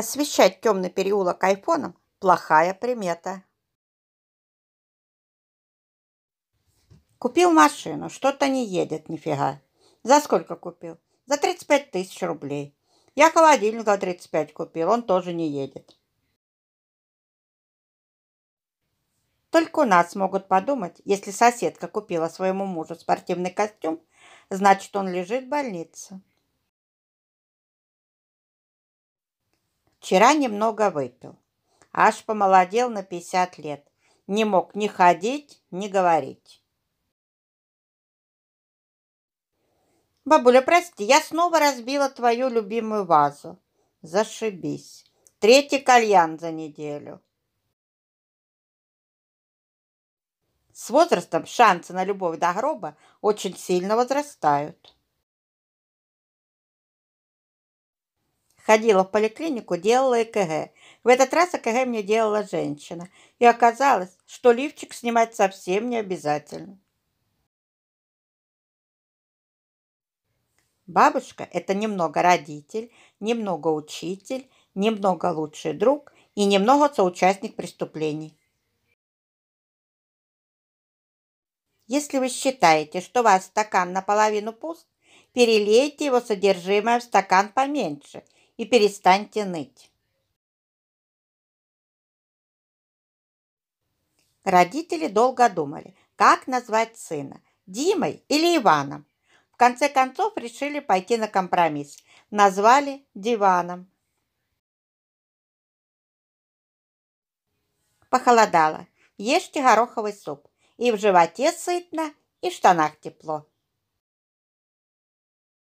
Освещать темный переулок айфоном – плохая примета. Купил машину, что-то не едет, нифига. За сколько купил? За 35 тысяч рублей. Я холодильник за 35 купил, он тоже не едет. Только у нас могут подумать, если соседка купила своему мужу спортивный костюм, значит, он лежит в больнице. Вчера немного выпил. Аж помолодел на 50 лет. Не мог ни ходить, ни говорить. Бабуля, прости, я снова разбила твою любимую вазу. Зашибись. Третий кальян за неделю. С возрастом шансы на любовь до гроба очень сильно возрастают. Ходила в поликлинику, делала ЭКГ. В этот раз ЭКГ мне делала женщина. И оказалось, что лифчик снимать совсем не обязательно. Бабушка – это немного родитель, немного учитель, немного лучший друг и немного соучастник преступлений. Если вы считаете, что ваш стакан наполовину пуст, перелейте его содержимое в стакан поменьше – и перестаньте ныть. Родители долго думали, как назвать сына – Димой или Иваном. В конце концов решили пойти на компромисс. Назвали Диваном. Похолодало. Ешьте гороховый суп. И в животе сытно, и в штанах тепло.